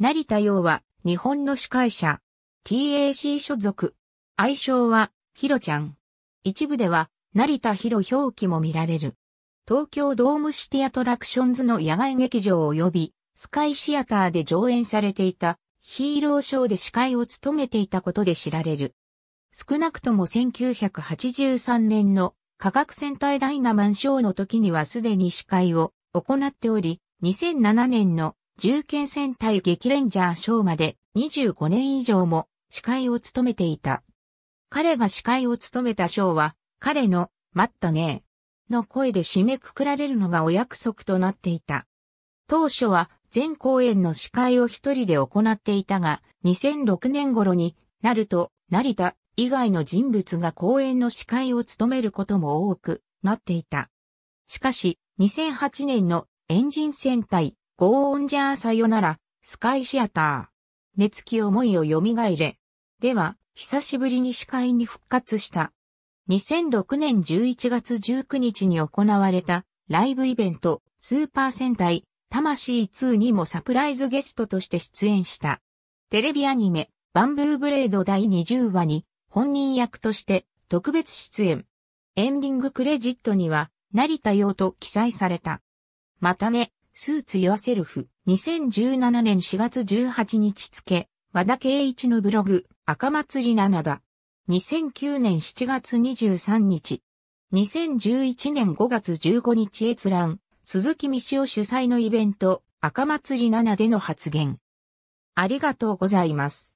成田洋は日本の司会者 TAC 所属。愛称はヒロちゃん。一部では成田ヒロ表記も見られる。東京ドームシティアトラクションズの野外劇場及びスカイシアターで上演されていたヒーローショーで司会を務めていたことで知られる。少なくとも1983年の科学戦隊ダイナマンショーの時にはすでに司会を行っており、2007年の重剣戦隊激レンジャー賞まで25年以上も司会を務めていた。彼が司会を務めた賞は、彼の、待ったねーの声で締めくくられるのがお約束となっていた。当初は全公演の司会を一人で行っていたが、2006年頃になると、成田以外の人物が公演の司会を務めることも多くなっていた。しかし、2008年のエンジン戦隊ゴーオンジャーさよなら、スカイシアター。熱き思いを蘇れ。では、久しぶりに司会に復活した。2006年11月19日に行われたライブイベント、スーパー戦隊、魂2にもサプライズゲストとして出演した。テレビアニメ、バンブーブレード第20話に、本人役として特別出演。エンディングクレジットには、成田洋と記載された。またね。スーツ・ヨアセルフ、2017年4月18日付、和田圭一のブログ、赤祭り7だ。2009年7月23日。2011年5月15日閲覧、鈴木美潮主催のイベント、赤祭り7での発言。ありがとうございます。